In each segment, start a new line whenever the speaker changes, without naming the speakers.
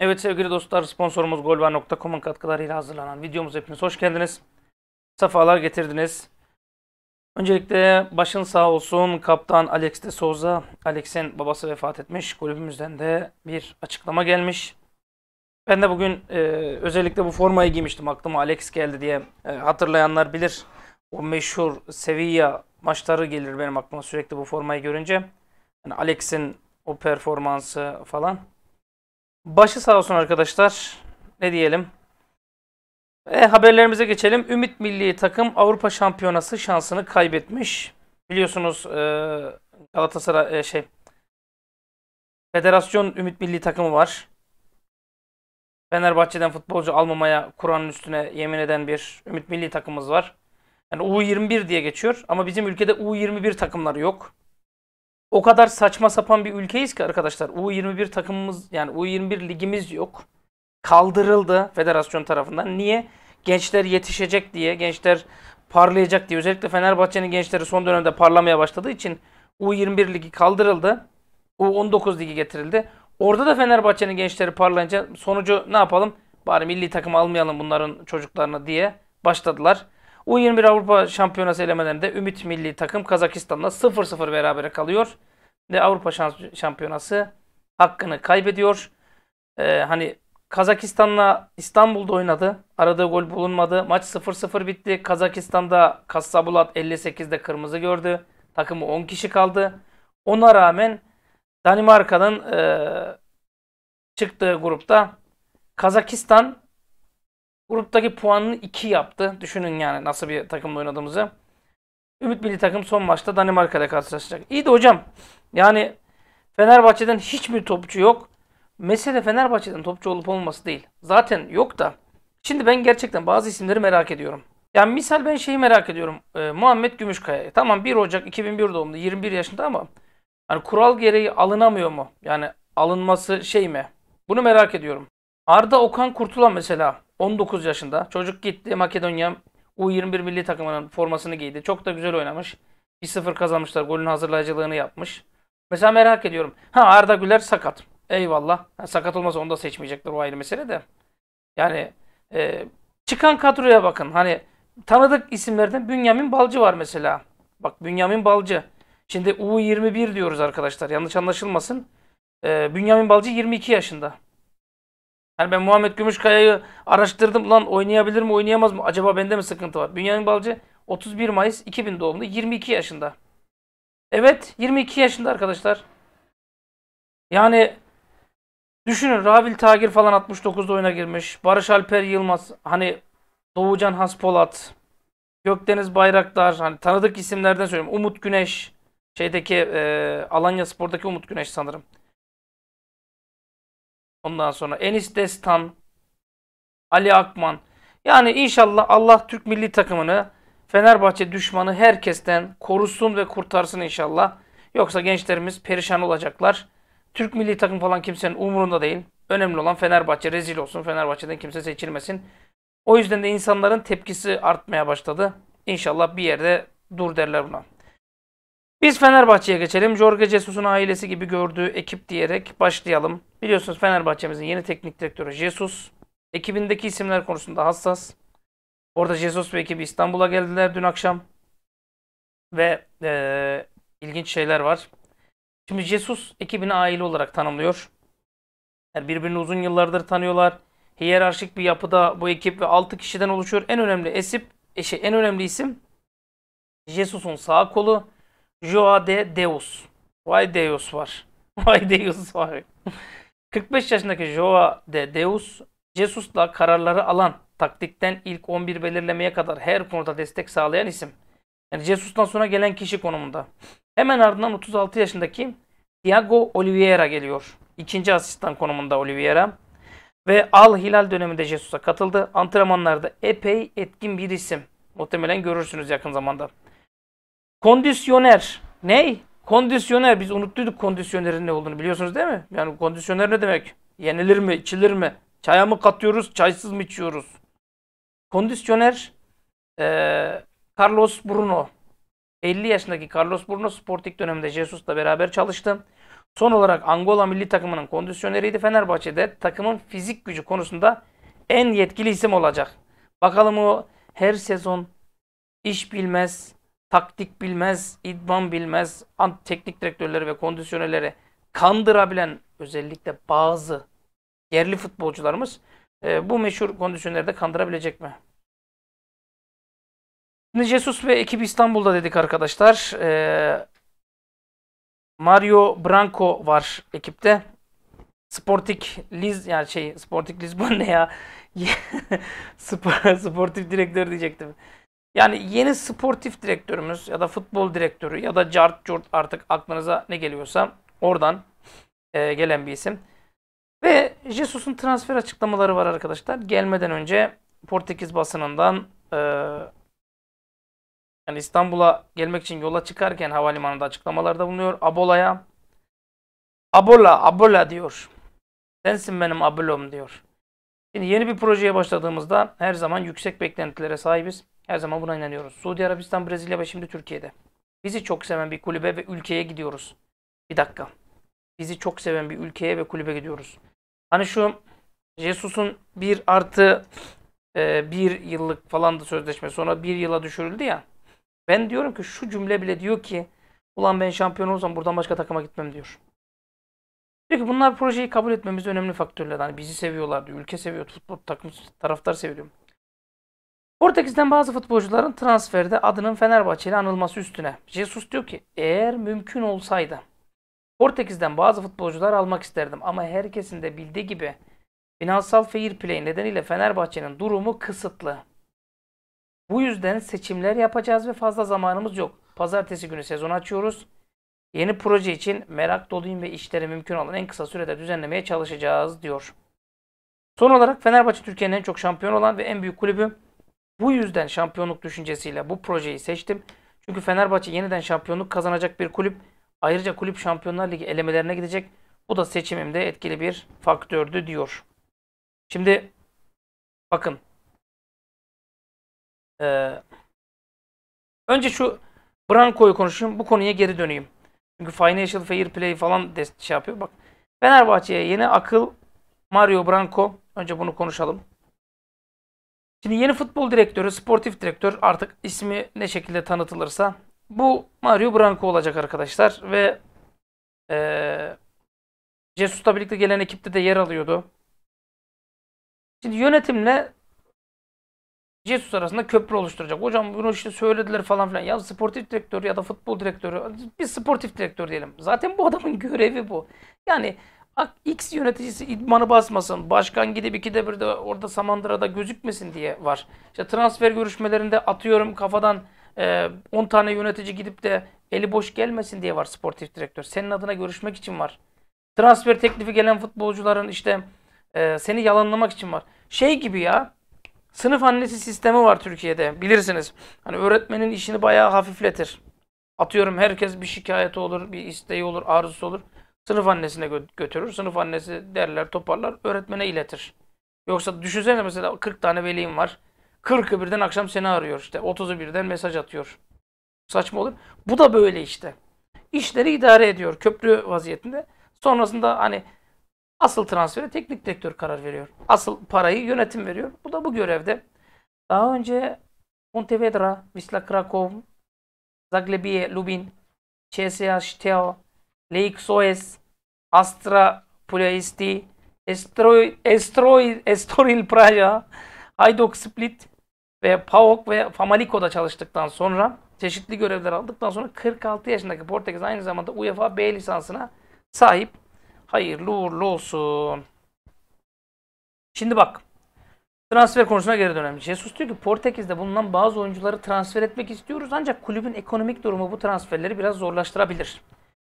Evet sevgili dostlar sponsorumuz golvar.com'un katkılarıyla hazırlanan videomuz hepiniz hoş geldiniz. Safalar getirdiniz. Öncelikle başın sağ olsun kaptan Alex de Souza. Alex'in babası vefat etmiş. Kulübümüzden de bir açıklama gelmiş. Ben de bugün e, özellikle bu formayı giymiştim. Aklıma Alex geldi diye e, hatırlayanlar bilir. O meşhur Sevilla maçları gelir benim aklıma sürekli bu formayı görünce. Yani Alex'in o performansı falan. Başı sağ olsun arkadaşlar. Ne diyelim? Ve haberlerimize geçelim. Ümit Milli Takım Avrupa Şampiyonası şansını kaybetmiş. Biliyorsunuz e, Galatasaray e, şey Federasyon Ümit Milli Takımı var. Fenerbahçe'den futbolcu almamaya Kur'an'ın üstüne yemin eden bir Ümit Milli Takımımız var. Yani U21 diye geçiyor ama bizim ülkede U21 takımları yok o kadar saçma sapan bir ülkeyiz ki arkadaşlar. U21 takımımız yani U21 ligimiz yok. Kaldırıldı federasyon tarafından. Niye? Gençler yetişecek diye, gençler parlayacak diye. Özellikle Fenerbahçe'nin gençleri son dönemde parlamaya başladığı için U21 ligi kaldırıldı. U19 ligi getirildi. Orada da Fenerbahçe'nin gençleri parlayınca sonucu ne yapalım? Bari milli takım almayalım bunların çocuklarını diye başladılar. U21 Avrupa Şampiyonası elemelerinde Ümit Milli Takım Kazakistan'la 0-0 berabere kalıyor. Ve Avrupa Şampiyonası hakkını kaybediyor. Ee, hani Kazakistan'la İstanbul'da oynadı. Aradığı gol bulunmadı. Maç 0-0 bitti. Kazakistan'da Kassabulat 58'de kırmızı gördü. Takımı 10 kişi kaldı. Ona rağmen Danimarka'nın e, çıktığı grupta Kazakistan Gruptaki puanını 2 yaptı. Düşünün yani nasıl bir takımla oynadığımızı. Ümit Milli Takım son maçta Danimarka'da karşılaşacak. İyi de hocam yani Fenerbahçe'den hiçbir topçu yok. Mesele Fenerbahçe'den topçu olup olması değil. Zaten yok da. Şimdi ben gerçekten bazı isimleri merak ediyorum. Yani misal ben şeyi merak ediyorum. Ee, Muhammed Gümüşkaya. Tamam 1 Ocak 2001 doğumlu 21 yaşında ama yani kural gereği alınamıyor mu? Yani alınması şey mi? Bunu merak ediyorum. Arda Okan Kurtulan mesela 19 yaşında. Çocuk gitti Makedonya U21 milli takımının formasını giydi. Çok da güzel oynamış. 1-0 kazanmışlar. Golün hazırlayıcılığını yapmış. Mesela merak ediyorum. Ha Arda Güler sakat. Eyvallah. Ha, sakat olmasa onu da seçmeyecekler o ayrı mesele de. Yani e, çıkan kadroya bakın. Hani tanıdık isimlerden Bünyamin Balcı var mesela. Bak Bünyamin Balcı. Şimdi U21 diyoruz arkadaşlar. Yanlış anlaşılmasın. E, Bünyamin Balcı 22 yaşında. Yani ben Muhammed Gümüşkaya'yı araştırdım lan oynayabilir mi oynayamaz mı? Acaba bende mi sıkıntı var? Bünyamin Balcı 31 Mayıs 2000 doğumlu 22 yaşında. Evet 22 yaşında arkadaşlar. Yani düşünün Rabil Tagir falan 69'da oyuna girmiş. Barış Alper Yılmaz hani Doğucan Haspolat, Gökdeniz Bayraktar hani tanıdık isimlerden söyleyeyim. Umut Güneş şeydeki e, Alanya Spor'daki Umut Güneş sanırım. Ondan sonra Enis Destan, Ali Akman. Yani inşallah Allah Türk milli takımını Fenerbahçe düşmanı herkesten korusun ve kurtarsın inşallah. Yoksa gençlerimiz perişan olacaklar. Türk milli takım falan kimsenin umurunda değil. Önemli olan Fenerbahçe rezil olsun. Fenerbahçe'den kimse seçilmesin. O yüzden de insanların tepkisi artmaya başladı. İnşallah bir yerde dur derler buna. Biz Fenerbahçe'ye geçelim. Jorge Jesus'un ailesi gibi gördüğü ekip diyerek başlayalım. Biliyorsunuz Fenerbahçe'mizin yeni teknik direktörü Jesus. Ekibindeki isimler konusunda hassas. Orada Jesus ve ekibi İstanbul'a geldiler dün akşam. Ve e, ilginç şeyler var. Şimdi Jesus ekibini aile olarak tanımlıyor. Yani birbirini uzun yıllardır tanıyorlar. Hiyerarşik bir yapıda bu ekip ve 6 kişiden oluşuyor. En önemli esip, eşi, şey, en önemli isim Jesus'un sağ kolu Joa de Deus. Vay Deus var. Vay Deus var. 45 yaşındaki Joa de Deus, Jesus'la kararları alan, taktikten ilk 11 belirlemeye kadar her konuda destek sağlayan isim. Yani Jesus'tan sonra gelen kişi konumunda. Hemen ardından 36 yaşındaki Thiago Oliveira geliyor. İkinci asistan konumunda Oliveira. Ve Al Hilal döneminde Jesus'a katıldı. Antrenmanlarda epey etkin bir isim. Muhtemelen görürsünüz yakın zamanda. Kondisyoner. Ney? Kondisyoner. Biz unuttuyduk kondisyonerin ne olduğunu biliyorsunuz değil mi? Yani kondisyoner ne demek? Yenilir mi? içilir mi? Çaya mı katıyoruz? Çaysız mı içiyoruz? Kondisyoner ee, Carlos Bruno. 50 yaşındaki Carlos Bruno Sporting döneminde Jesus'la beraber çalıştı. Son olarak Angola milli takımının kondisyoneriydi. Fenerbahçe'de takımın fizik gücü konusunda en yetkili isim olacak. Bakalım o her sezon iş bilmez, taktik bilmez, idman bilmez, teknik direktörleri ve kondisyonerleri kandırabilen özellikle bazı yerli futbolcularımız e, bu meşhur kondisyonları kandırabilecek mi? Şimdi Jesus ve ekip İstanbul'da dedik arkadaşlar. E, Mario Branco var ekipte. Sportik Liz yani şey Sportik Lisbon ne ya? Spor, sportif direktör diyecektim. Yani yeni sportif direktörümüz ya da futbol direktörü ya da cart curt artık aklınıza ne geliyorsa oradan e, gelen bir isim. Ve Jesus'un transfer açıklamaları var arkadaşlar. Gelmeden önce Portekiz basınından e, yani İstanbul'a gelmek için yola çıkarken havalimanında açıklamalarda bulunuyor. Abola'ya Abola, Abola diyor. Sensin benim Abolom diyor. Şimdi yeni bir projeye başladığımızda her zaman yüksek beklentilere sahibiz. Her zaman buna inanıyoruz. Suudi Arabistan, Brezilya ve şimdi Türkiye'de. Bizi çok seven bir kulübe ve ülkeye gidiyoruz. Bir dakika. Bizi çok seven bir ülkeye ve kulübe gidiyoruz. Hani şu Jesus'un bir artı e, bir yıllık falan da sözleşme sonra bir yıla düşürüldü ya. Ben diyorum ki şu cümle bile diyor ki ulan ben şampiyon olsam buradan başka takıma gitmem diyor. Diyor ki bunlar projeyi kabul etmemiz önemli faktörler. Hani bizi seviyorlar diyor. Ülke seviyor. Futbol takım taraftar seviyor. Portekiz'den bazı futbolcuların transferde adının Fenerbahçe ile anılması üstüne. Jesus diyor ki eğer mümkün olsaydı Portekiz'den bazı futbolcular almak isterdim ama herkesin de bildiği gibi finansal fair play nedeniyle Fenerbahçe'nin durumu kısıtlı. Bu yüzden seçimler yapacağız ve fazla zamanımız yok. Pazartesi günü sezon açıyoruz. Yeni proje için merak doluyum ve işleri mümkün olan en kısa sürede düzenlemeye çalışacağız diyor. Son olarak Fenerbahçe Türkiye'nin en çok şampiyon olan ve en büyük kulübü bu yüzden şampiyonluk düşüncesiyle bu projeyi seçtim. Çünkü Fenerbahçe yeniden şampiyonluk kazanacak bir kulüp. Ayrıca kulüp Şampiyonlar Ligi elemelerine gidecek. Bu da seçimimde etkili bir faktördü diyor. Şimdi bakın. Ee, önce şu Branko'yu konuşayım. Bu konuya geri döneyim. Çünkü Financial Fair Play falan de şey yapıyor. Bak Fenerbahçe'ye yeni akıl Mario Branko. Önce bunu konuşalım. Şimdi yeni futbol direktörü, sportif direktör artık ismi ne şekilde tanıtılırsa bu Mario Branco olacak arkadaşlar ve e, Jesus'la birlikte gelen ekipte de yer alıyordu. Şimdi yönetimle Jesus arasında köprü oluşturacak. Hocam bunu işte söylediler falan filan. Ya sportif direktör ya da futbol direktörü. biz sportif direktör diyelim. Zaten bu adamın görevi bu. Yani Bak X yöneticisi idmanı basmasın. Başkan gidip iki de bir de orada Samandıra'da gözükmesin diye var. İşte transfer görüşmelerinde atıyorum kafadan 10 e, tane yönetici gidip de eli boş gelmesin diye var sportif direktör. Senin adına görüşmek için var. Transfer teklifi gelen futbolcuların işte e, seni yalanlamak için var. Şey gibi ya sınıf annesi sistemi var Türkiye'de bilirsiniz. Hani öğretmenin işini bayağı hafifletir. Atıyorum herkes bir şikayeti olur, bir isteği olur, arzusu olur. Sınıf annesine götürür. Sınıf annesi derler, toparlar, öğretmene iletir. Yoksa düşünsene mesela 40 tane velim var. 40'ı birden akşam seni arıyor işte. 30'u birden mesaj atıyor. Saçma olur. Bu da böyle işte. İşleri idare ediyor köprü vaziyetinde. Sonrasında hani asıl transferi teknik direktör karar veriyor. Asıl parayı yönetim veriyor. Bu da bu görevde. Daha önce Montevedra, Wisla Krakow, Zaglebiye, Lubin, CSH, Teo, Leixoes, Astra Puleisti, Estoril, Estoril Praia, Hajduk Split ve PAOK ve Famaliko'da çalıştıktan sonra çeşitli görevler aldıktan sonra 46 yaşındaki Portekiz aynı zamanda UEFA B lisansına sahip. Hayırlı uğurlu olsun. Şimdi bak. Transfer konusuna geri dönelim. Jesus diyor ki Portekiz'de bulunan bazı oyuncuları transfer etmek istiyoruz ancak kulübün ekonomik durumu bu transferleri biraz zorlaştırabilir.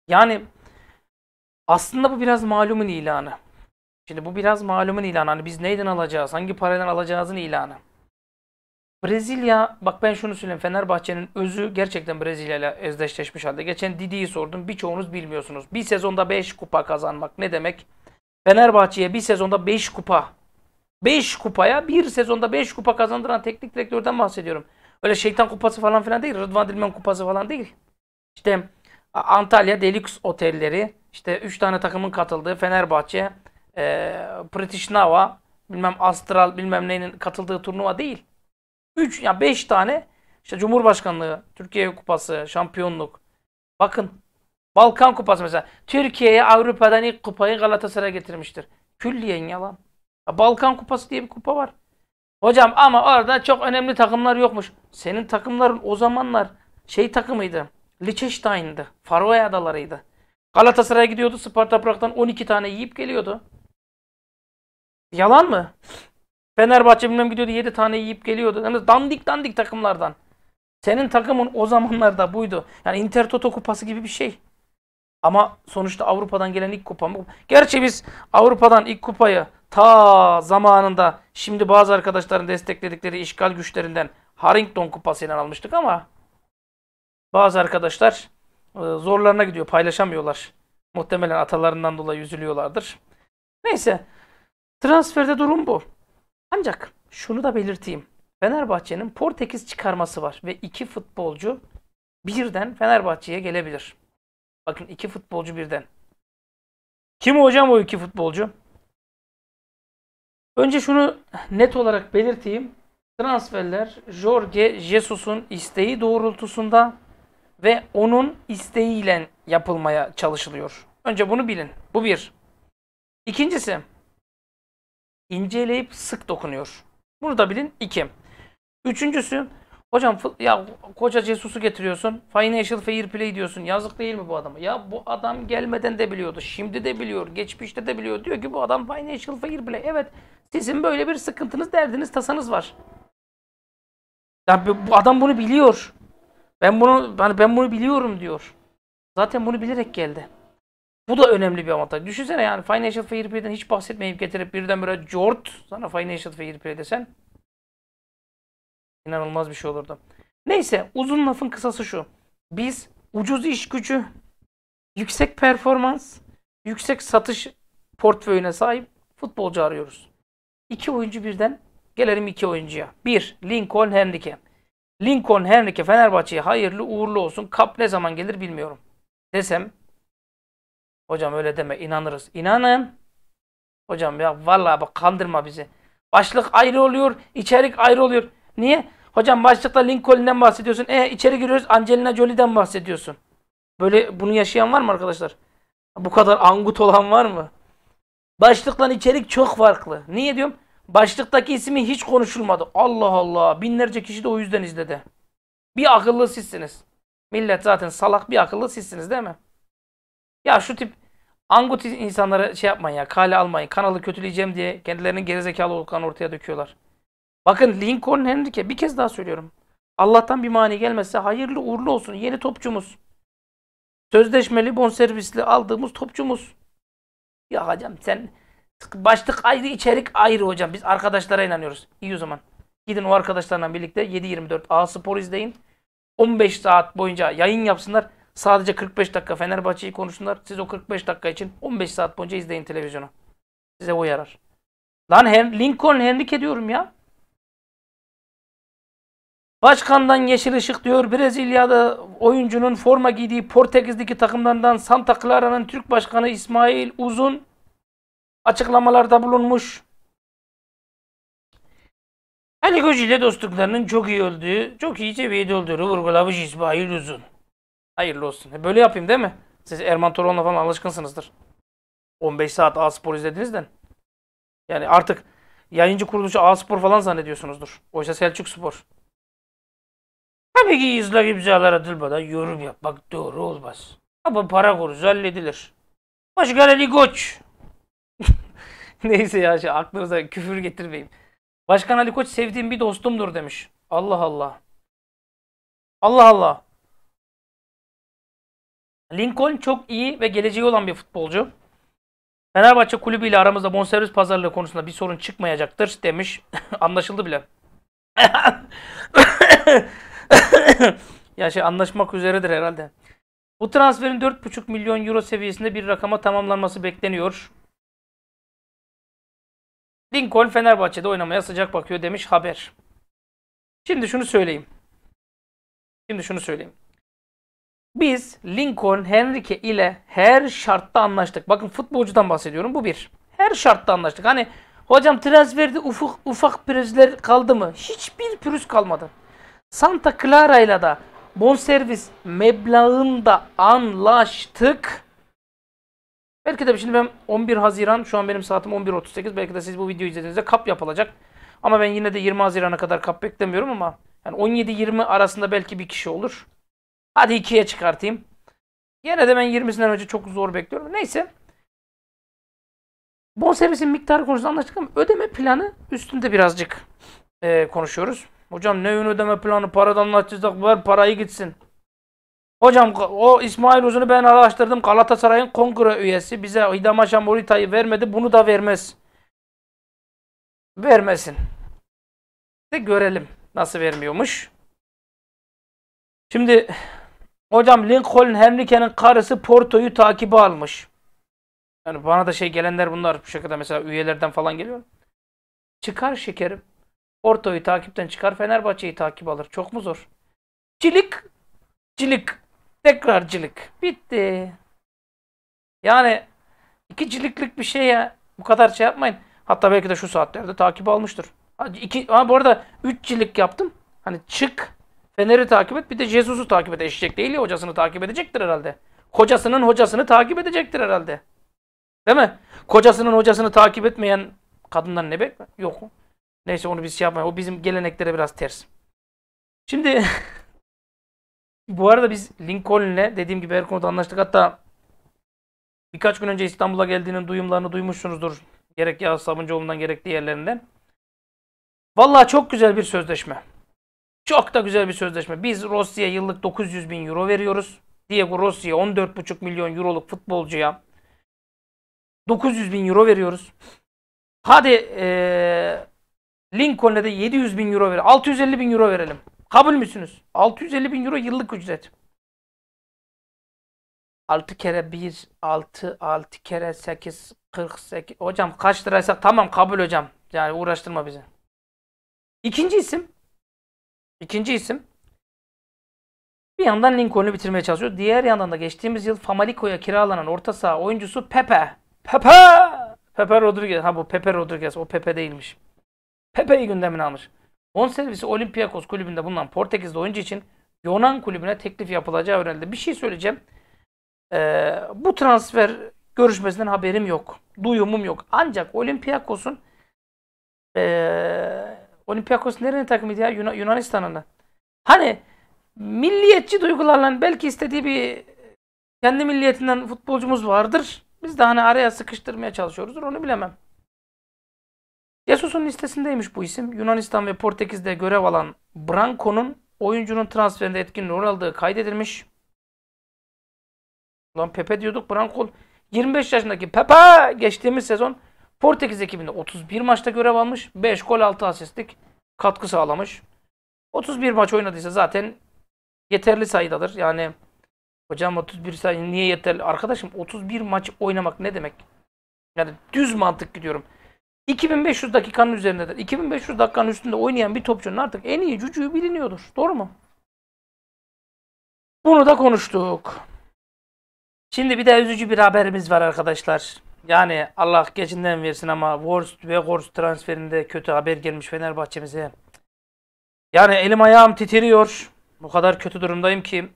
Yani aslında bu biraz malumun ilanı. Şimdi bu biraz malumun ilanı. Hani biz neyden alacağız, hangi paradan alacağızın ilanı. Brezilya, bak ben şunu söyleyeyim. Fenerbahçe'nin özü gerçekten Brezilya ile özdeşleşmiş halde. Geçen Didi'yi sordum. Birçoğunuz bilmiyorsunuz. Bir sezonda 5 kupa kazanmak ne demek? Fenerbahçe'ye bir sezonda 5 kupa 5 kupaya bir sezonda 5 kupa kazandıran teknik direktörden bahsediyorum. Öyle şeytan kupası falan filan değil. Rıdvan Dilmen kupası falan değil. İşte Antalya Deluxe otelleri, işte 3 tane takımın katıldığı Fenerbahçe, e, British Nava, bilmem Astral bilmem neyinin katıldığı turnuva değil. 3 ya yani 5 tane işte Cumhurbaşkanlığı, Türkiye Kupası, şampiyonluk. Bakın Balkan Kupası mesela. Türkiye'ye Avrupa'dan ilk kupayı Galatasaray getirmiştir. Külliyen yalan. Ya Balkan Kupası diye bir kupa var. Hocam ama orada çok önemli takımlar yokmuş. Senin takımların o zamanlar şey takımıydı. Liechtenstein'dı. Faroe Adaları'ydı. Galatasaray'a gidiyordu. Sparta Prag'dan 12 tane yiyip geliyordu. Yalan mı? Fenerbahçe bilmem gidiyordu 7 tane yiyip geliyordu. Yani dandik dandik takımlardan. Senin takımın o zamanlarda buydu. Yani Inter Toto kupası gibi bir şey. Ama sonuçta Avrupa'dan gelen ilk kupa mı? Gerçi biz Avrupa'dan ilk kupayı ta zamanında şimdi bazı arkadaşların destekledikleri işgal güçlerinden Harrington kupasıyla almıştık ama bazı arkadaşlar e, zorlarına gidiyor. Paylaşamıyorlar. Muhtemelen atalarından dolayı üzülüyorlardır. Neyse. Transferde durum bu. Ancak şunu da belirteyim. Fenerbahçe'nin Portekiz çıkarması var ve iki futbolcu birden Fenerbahçe'ye gelebilir. Bakın iki futbolcu birden. Kim hocam o iki futbolcu? Önce şunu net olarak belirteyim. Transferler Jorge Jesus'un isteği doğrultusunda ve onun isteğiyle yapılmaya çalışılıyor. Önce bunu bilin. Bu bir. İkincisi, inceleyip sık dokunuyor. Bunu da bilin. İki. Üçüncüsü, hocam ya koca Jesus'u getiriyorsun. Financial fair play diyorsun. Yazık değil mi bu adama? Ya bu adam gelmeden de biliyordu. Şimdi de biliyor. Geçmişte de biliyor. Diyor ki bu adam financial fair play. Evet sizin böyle bir sıkıntınız, derdiniz, tasanız var. Ya bu adam bunu biliyor. Ben bunu hani ben bunu biliyorum diyor. Zaten bunu bilerek geldi. Bu da önemli bir avantaj. Düşünsene yani Financial Fair Play'den hiç bahsetmeyip getirip birdenbire Jort sana Financial Fair Play desen inanılmaz bir şey olurdu. Neyse uzun lafın kısası şu. Biz ucuz iş gücü, yüksek performans, yüksek satış portföyüne sahip futbolcu arıyoruz. İki oyuncu birden gelelim iki oyuncuya. Bir, Lincoln Henrique. Lincoln her Henrique Fenerbahçe'ye hayırlı uğurlu olsun. Kap ne zaman gelir bilmiyorum. Desem hocam öyle deme inanırız. İnanın. Hocam ya vallahi bak kandırma bizi. Başlık ayrı oluyor, içerik ayrı oluyor. Niye? Hocam başlıkta Lincoln'den bahsediyorsun. E içeri giriyoruz Angelina Jolie'den bahsediyorsun. Böyle bunu yaşayan var mı arkadaşlar? Bu kadar angut olan var mı? Başlıkla içerik çok farklı. Niye diyorum? Başlıktaki ismi hiç konuşulmadı. Allah Allah. Binlerce kişi de o yüzden izledi. Bir akıllı sizsiniz. Millet zaten salak bir akıllı sizsiniz değil mi? Ya şu tip angut insanlara şey yapmayın ya. Kale almayın. Kanalı kötüleyeceğim diye kendilerinin gerizekalı olduklarını ortaya döküyorlar. Bakın Lincoln Henrique bir kez daha söylüyorum. Allah'tan bir mani gelmezse hayırlı uğurlu olsun yeni topçumuz. Sözleşmeli bonservisli aldığımız topçumuz. Ya hocam sen Başlık ayrı, içerik ayrı hocam. Biz arkadaşlara inanıyoruz. İyi o zaman. Gidin o arkadaşlarla birlikte 7-24 A Spor izleyin. 15 saat boyunca yayın yapsınlar. Sadece 45 dakika Fenerbahçe'yi konuşsunlar. Siz o 45 dakika için 15 saat boyunca izleyin televizyonu. Size o yarar. Lan Her Lincoln Henrique diyorum ya. Başkandan yeşil ışık diyor. Brezilya'da oyuncunun forma giydiği Portekiz'deki takımlardan Santa Clara'nın Türk Başkanı İsmail Uzun açıklamalarda bulunmuş. Ali Koç ile dostluklarının çok iyi olduğu, çok iyi seviyede olduğunu vurgulamış İsmail Uzun. Hayırlı olsun. E, böyle yapayım değil mi? Siz Erman Toroğlu'na falan alışkınsınızdır. 15 saat A-Spor izledinizden. Yani artık yayıncı kuruluşu A-Spor falan zannediyorsunuzdur. Oysa Selçuk Spor. Tabii ki izlak imzalar atılmadan yorum yapmak doğru olmaz. Ama para konusu halledilir. Başkan Ali Koç Neyse ya şey, aklınıza küfür getirmeyeyim. Başkan Ali Koç sevdiğim bir dostumdur demiş. Allah Allah. Allah Allah. Lincoln çok iyi ve geleceği olan bir futbolcu. Fenerbahçe kulübü ile aramızda bonservis pazarlığı konusunda bir sorun çıkmayacaktır demiş. Anlaşıldı bile. ya şey anlaşmak üzeredir herhalde. Bu transferin 4,5 milyon euro seviyesinde bir rakama tamamlanması bekleniyor. Lincoln Fenerbahçe'de oynamaya sıcak bakıyor demiş haber. Şimdi şunu söyleyeyim. Şimdi şunu söyleyeyim. Biz Lincoln, Henrique ile her şartta anlaştık. Bakın futbolcudan bahsediyorum bu bir. Her şartta anlaştık. Hani hocam transferde ufuk, ufak pürüzler kaldı mı? Hiçbir pürüz kalmadı. Santa Clara ile de bonservis meblağında anlaştık. Belki de şimdi ben 11 Haziran, şu an benim saatim 11.38. Belki de siz bu videoyu izlediğinizde kap yapılacak. Ama ben yine de 20 Haziran'a kadar kap beklemiyorum ama yani 17-20 arasında belki bir kişi olur. Hadi ikiye çıkartayım. Yine de ben 20'sinden önce çok zor bekliyorum. Neyse. servisin miktarı konusunda anlaştık ama ödeme planı üstünde birazcık e, konuşuyoruz. Hocam ne ödeme planı paradan anlaşacak var parayı gitsin. Hocam o İsmail Uzun'u ben araştırdım. Galatasaray'ın kongre üyesi bize Hidama Şamorita'yı vermedi. Bunu da vermez. Vermesin. De görelim nasıl vermiyormuş. Şimdi hocam Lincoln Henrique'nin karısı Porto'yu takibe almış. Yani bana da şey gelenler bunlar bu şekilde mesela üyelerden falan geliyor. Çıkar şekerim. Porto'yu takipten çıkar Fenerbahçe'yi takip alır. Çok mu zor? Çilik, çilik tekrarcılık. Bitti. Yani iki ciliklik bir şeye bu kadar şey yapmayın. Hatta belki de şu saatlerde takip almıştır. İki, ha bu arada üç cilik yaptım. Hani çık, Fener'i takip et, bir de Jesus'u takip et. Eşecek değil ya, hocasını takip edecektir herhalde. Kocasının hocasını takip edecektir herhalde. Değil mi? Kocasının hocasını takip etmeyen kadından ne bekler? Yok. Neyse onu biz şey yapmayalım. O bizim geleneklere biraz ters. Şimdi Bu arada biz Lincoln'le dediğim gibi her konuda anlaştık. Hatta birkaç gün önce İstanbul'a geldiğinin duyumlarını duymuşsunuzdur. Gerek Yağız Sabuncuoğlu'ndan gerek diğerlerinden. Valla çok güzel bir sözleşme. Çok da güzel bir sözleşme. Biz Rossi'ye yıllık 900 bin euro veriyoruz. Diego Rossi'ye 14,5 milyon euroluk futbolcuya 900 bin euro veriyoruz. Hadi ee, Lincoln'e de 700 bin euro ver. 650 bin euro verelim. Kabul müsünüz? 650 bin euro yıllık ücret. 6 kere 1, 6, 6 kere 8, 48. Hocam kaç liraysa tamam kabul hocam. Yani uğraştırma bizi. İkinci isim. İkinci isim. Bir yandan Lincoln'u bitirmeye çalışıyor. Diğer yandan da geçtiğimiz yıl Famalico'ya kiralanan orta saha oyuncusu Pepe. Pepe! Pepe Rodriguez. Ha bu Pepe Rodriguez. O Pepe değilmiş. Pepe'yi gündemine almış servisi Olympiakos kulübünde bulunan Portekizli oyuncu için Yonan kulübüne teklif yapılacağı öğrenildi. Bir şey söyleyeceğim. Ee, bu transfer görüşmesinden haberim yok. Duyumum yok. Ancak Olympiakos'un ee, Olympiakos nerenin takımıydı ya? Yun Yunanistan'ın Hani milliyetçi duygularla belki istediği bir kendi milliyetinden futbolcumuz vardır. Biz de hani araya sıkıştırmaya çalışıyoruzdur onu bilemem. Jesus'un listesindeymiş bu isim. Yunanistan ve Portekiz'de görev alan Branco'nun oyuncunun transferinde etkin rol aldığı kaydedilmiş. Lan Pepe diyorduk Branco. 25 yaşındaki Pepe geçtiğimiz sezon Portekiz ekibinde 31 maçta görev almış. 5 gol 6 asistlik katkı sağlamış. 31 maç oynadıysa zaten yeterli sayıdadır. Yani hocam 31 sayı niye yeterli? Arkadaşım 31 maç oynamak ne demek? Yani düz mantık gidiyorum. 2500 dakikanın üzerindedir. 2500 dakikanın üstünde oynayan bir topçunun artık en iyi cücüğü biliniyordur. Doğru mu? Bunu da konuştuk. Şimdi bir de üzücü bir haberimiz var arkadaşlar. Yani Allah geçinden versin ama Worst ve Worst transferinde kötü haber gelmiş Fenerbahçe'mize. Yani elim ayağım titriyor. Bu kadar kötü durumdayım ki.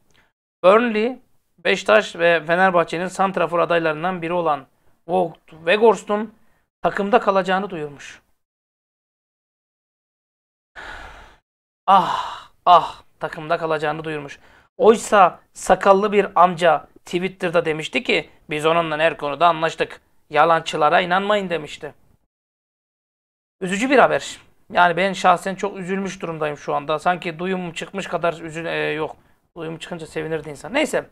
Burnley, Beştaş ve Fenerbahçe'nin santrafor adaylarından biri olan Vogt Weghorst'un takımda kalacağını duyurmuş. Ah ah takımda kalacağını duyurmuş. Oysa sakallı bir amca Twitter'da demişti ki biz onunla her konuda anlaştık. Yalançılara inanmayın demişti. Üzücü bir haber. Yani ben şahsen çok üzülmüş durumdayım şu anda. Sanki duyum çıkmış kadar üzül... Ee, yok. Duyum çıkınca sevinirdi insan. Neyse.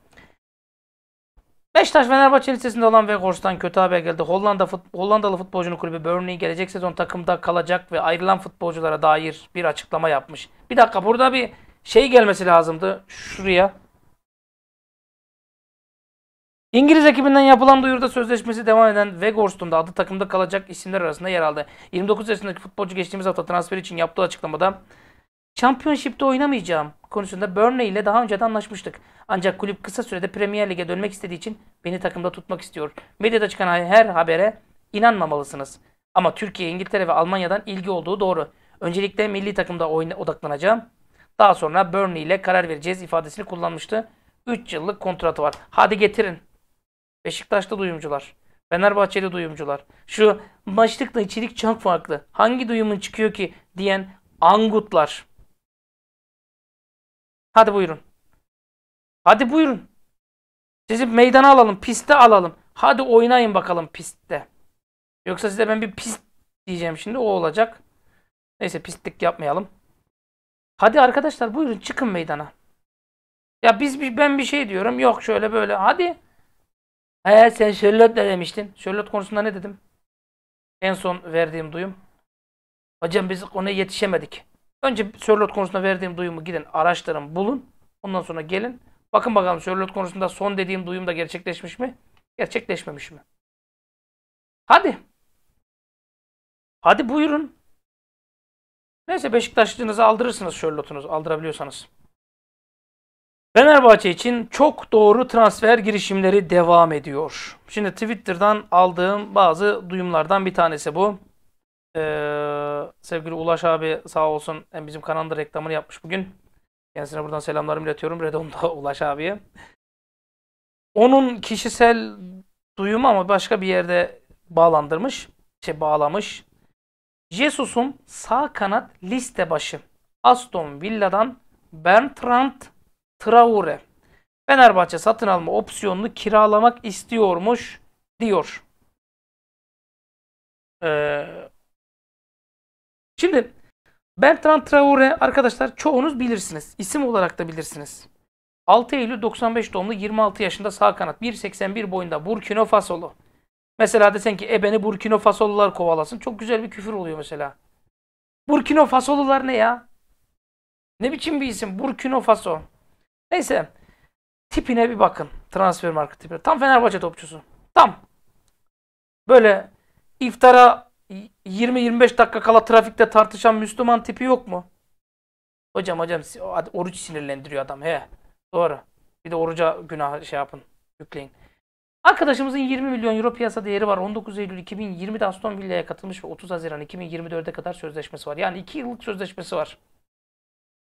Beşiktaş Fenerbahçe Lisesi'nde olan Weghorst'tan kötü haber geldi. Hollanda futbol, Hollandalı futbolcunun kulübü Burnley gelecek sezon takımda kalacak ve ayrılan futbolculara dair bir açıklama yapmış. Bir dakika burada bir şey gelmesi lazımdı şuraya. İngiliz ekibinden yapılan duyuruda sözleşmesi devam eden Weghorst'un da adı takımda kalacak isimler arasında yer aldı. 29 yaşındaki futbolcu geçtiğimiz hafta transfer için yaptığı açıklamada Championship'te oynamayacağım konusunda Burnley ile daha önce de anlaşmıştık. Ancak kulüp kısa sürede Premier Lig'e dönmek istediği için beni takımda tutmak istiyor. Medyada çıkan her habere inanmamalısınız. Ama Türkiye, İngiltere ve Almanya'dan ilgi olduğu doğru. Öncelikle milli takımda odaklanacağım. Daha sonra Burnley ile karar vereceğiz ifadesini kullanmıştı. 3 yıllık kontratı var. Hadi getirin. Beşiktaş'ta duyumcular. Fenerbahçe'de duyumcular. Şu maçlıkla içerik çok farklı. Hangi duyumun çıkıyor ki diyen angutlar. Hadi buyurun. Hadi buyurun. Sizi meydana alalım, piste alalım. Hadi oynayın bakalım pistte. Yoksa size ben bir pist diyeceğim şimdi o olacak. Neyse pistlik yapmayalım. Hadi arkadaşlar buyurun çıkın meydana. Ya biz ben bir şey diyorum. Yok şöyle böyle. Hadi. He sen Charlotte ne demiştin? Charlotte konusunda ne dedim? En son verdiğim duyum. Hocam biz konuya yetişemedik. Önce Sörlot konusunda verdiğim duyumu gidin araştırın bulun. Ondan sonra gelin. Bakın bakalım Sörlot konusunda son dediğim duyum da gerçekleşmiş mi? Gerçekleşmemiş mi? Hadi. Hadi buyurun. Neyse Beşiktaşlığınızı aldırırsınız Sörlot'unuz aldırabiliyorsanız. Fenerbahçe için çok doğru transfer girişimleri devam ediyor. Şimdi Twitter'dan aldığım bazı duyumlardan bir tanesi bu. Ee, sevgili Ulaş abi sağ olsun hem bizim kanalda reklamını yapmış bugün. Kendisine buradan selamlarımı iletiyorum. Redon'da Ulaş abiye. Onun kişisel duyumu ama başka bir yerde bağlandırmış. Şey bağlamış. Jesus'un sağ kanat liste başı. Aston Villa'dan Bertrand Traore. Fenerbahçe satın alma opsiyonunu kiralamak istiyormuş diyor. Ee, Şimdi Bertrand Traore arkadaşlar çoğunuz bilirsiniz. İsim olarak da bilirsiniz. 6 Eylül 95 doğumlu 26 yaşında sağ kanat 1.81 boyunda Burkina Fasolu. Mesela desen ki e beni Burkina Fasolular kovalasın. Çok güzel bir küfür oluyor mesela. Burkina Fasolular ne ya? Ne biçim bir isim? Burkina Faso. Neyse. Tipine bir bakın. Transfer marka tipine. Tam Fenerbahçe topçusu. Tam. Böyle iftara 20-25 dakika kala trafikte tartışan Müslüman tipi yok mu? Hocam hocam oruç sinirlendiriyor adam. He. Doğru. Bir de oruca günah şey yapın. Yükleyin. Arkadaşımızın 20 milyon euro piyasa değeri var. 19 Eylül 2020'de Aston Villa'ya katılmış ve 30 Haziran 2024'e kadar sözleşmesi var. Yani 2 yıllık sözleşmesi var.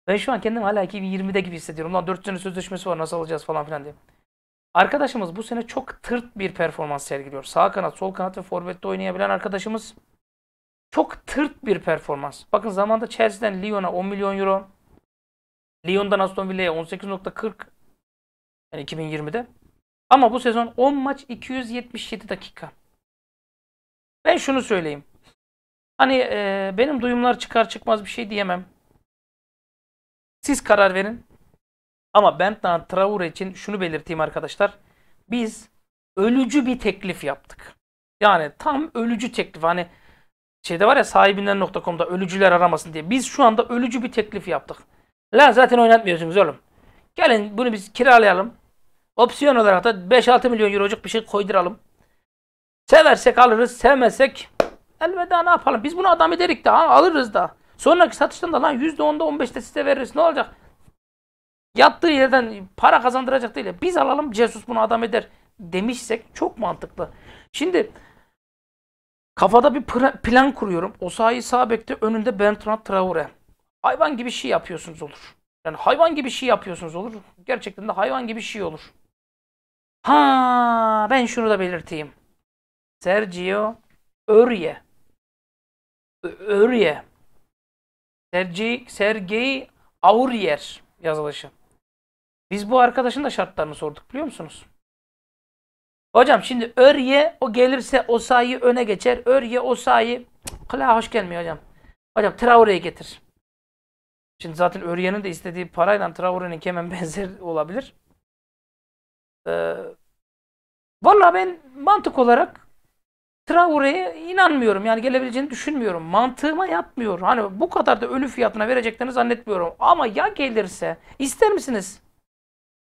Ben şu an kendim hala 2020'de gibi hissediyorum. Lan 4 sene sözleşmesi var nasıl alacağız falan filan diye. Arkadaşımız bu sene çok tırt bir performans sergiliyor. Sağ kanat, sol kanat ve forvette oynayabilen arkadaşımız çok tırt bir performans. Bakın zamanda Chelsea'den Lyon'a 10 milyon euro. Lyon'dan Aston Villa'ya 18.40 yani 2020'de. Ama bu sezon 10 maç 277 dakika. Ben şunu söyleyeyim. Hani e, benim duyumlar çıkar çıkmaz bir şey diyemem. Siz karar verin. Ama Bentna Traore için şunu belirteyim arkadaşlar. Biz ölücü bir teklif yaptık. Yani tam ölücü teklif. Hani şeyde var ya sahibinden.com'da ölücüler aramasın diye. Biz şu anda ölücü bir teklif yaptık. La zaten oynatmıyorsunuz oğlum. Gelin bunu biz kiralayalım. Opsiyon olarak da 5-6 milyon eurocuk bir şey koyduralım. Seversek alırız, sevmezsek elveda ne yapalım. Biz bunu adam ederik de alırız da. Sonraki satıştan da lan %10'da 15'te size veririz ne olacak? Yattığı yerden para kazandıracak değil. Biz alalım Jesus bunu adam eder demişsek çok mantıklı. Şimdi Kafada bir plan kuruyorum. Osayi sağ bekte önünde Bertrand Traore. Hayvan gibi şey yapıyorsunuz olur. Yani hayvan gibi şey yapıyorsunuz olur. Gerçekten de hayvan gibi şey olur. Ha ben şunu da belirteyim. Sergio Örye. Örye. Sergi, Sergey Aurier yazılışı. Biz bu arkadaşın da şartlarını sorduk biliyor musunuz? Hocam şimdi örye o gelirse o sayı öne geçer. Örye o sayı kulağa hoş gelmiyor hocam. Hocam Traore'yi getir. Şimdi zaten Örye'nin de istediği parayla Traore'nin hemen benzer olabilir. Ee, Valla ben mantık olarak Traore'ye inanmıyorum. Yani gelebileceğini düşünmüyorum. Mantığıma yatmıyor. Hani bu kadar da ölü fiyatına vereceklerini zannetmiyorum. Ama ya gelirse ister misiniz?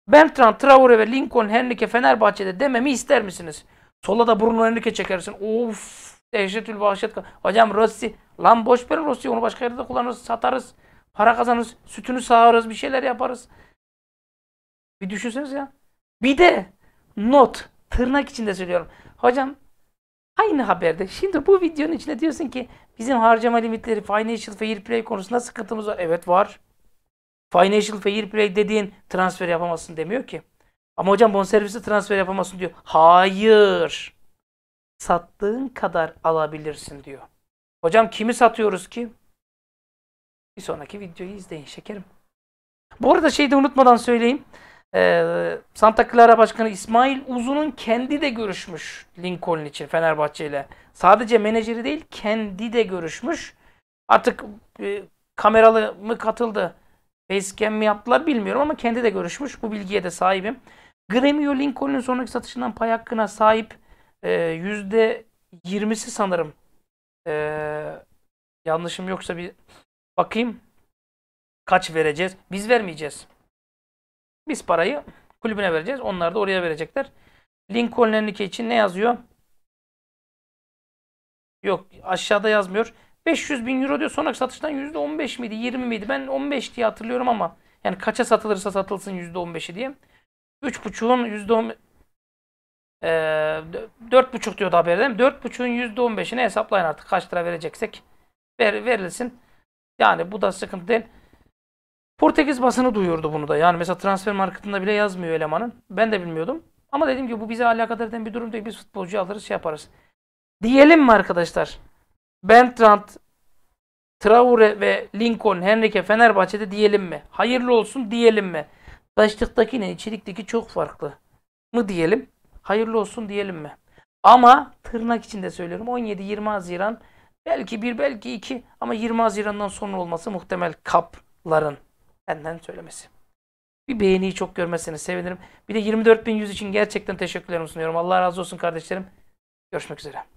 Bertrand Traore ve Lincoln Henrique Fenerbahçe'de dememi ister misiniz? Sola da Bruno Henrique çekersin. Of dehşetül vahşet. Hocam Rossi. Lan boş ver Rossi. Onu başka yerde kullanırız. Satarız. Para kazanırız. Sütünü sağarız. Bir şeyler yaparız. Bir düşünseniz ya. Bir de not. Tırnak içinde söylüyorum. Hocam aynı haberde. Şimdi bu videonun içinde diyorsun ki bizim harcama limitleri financial fair play konusunda sıkıntımız var. Evet var. Financial fair play dediğin transfer yapamazsın demiyor ki. Ama hocam bonservisi transfer yapamazsın diyor. Hayır. Sattığın kadar alabilirsin diyor. Hocam kimi satıyoruz ki? Bir sonraki videoyu izleyin şekerim. Bu arada şeyi de unutmadan söyleyeyim. Ee, Santa Clara Başkanı İsmail Uzun'un kendi de görüşmüş Lincoln için Fenerbahçe ile. Sadece menajeri değil kendi de görüşmüş. Artık e, kameralı mı katıldı? Basecamp mi yaptılar bilmiyorum ama kendi de görüşmüş. Bu bilgiye de sahibim. Gremio Lincoln'un sonraki satışından pay hakkına sahip e, %20'si sanırım. E, yanlışım yoksa bir bakayım. Kaç vereceğiz? Biz vermeyeceğiz. Biz parayı kulübüne vereceğiz. Onlar da oraya verecekler. Lincoln'un için ne yazıyor? Yok aşağıda yazmıyor. 500 bin euro diyor sonraki satıştan %15 miydi 20 miydi ben 15 diye hatırlıyorum ama yani kaça satılırsa satılsın %15'i diye. 3.5'un %10 ee, 4.5 diyordu haberde değil mi? 4.5'un %15'ini hesaplayın artık kaç lira vereceksek ver, verilsin. Yani bu da sıkıntı değil. Portekiz basını duyurdu bunu da. Yani mesela transfer marketinde bile yazmıyor elemanın. Ben de bilmiyordum. Ama dedim ki bu bize alakadar eden bir durum değil. Biz futbolcu alırız şey yaparız. Diyelim mi arkadaşlar? Bertrand, Traore ve Lincoln, Henrique Fenerbahçe'de diyelim mi? Hayırlı olsun diyelim mi? Başlıktaki ne, içerikteki çok farklı mı diyelim? Hayırlı olsun diyelim mi? Ama tırnak içinde söylüyorum 17-20 Haziran belki bir belki iki ama 20 Haziran'dan sonra olması muhtemel kapların benden söylemesi. Bir beğeniyi çok görmezseniz sevinirim. Bir de 24.100 için gerçekten teşekkürlerimi sunuyorum. Allah razı olsun kardeşlerim. Görüşmek üzere.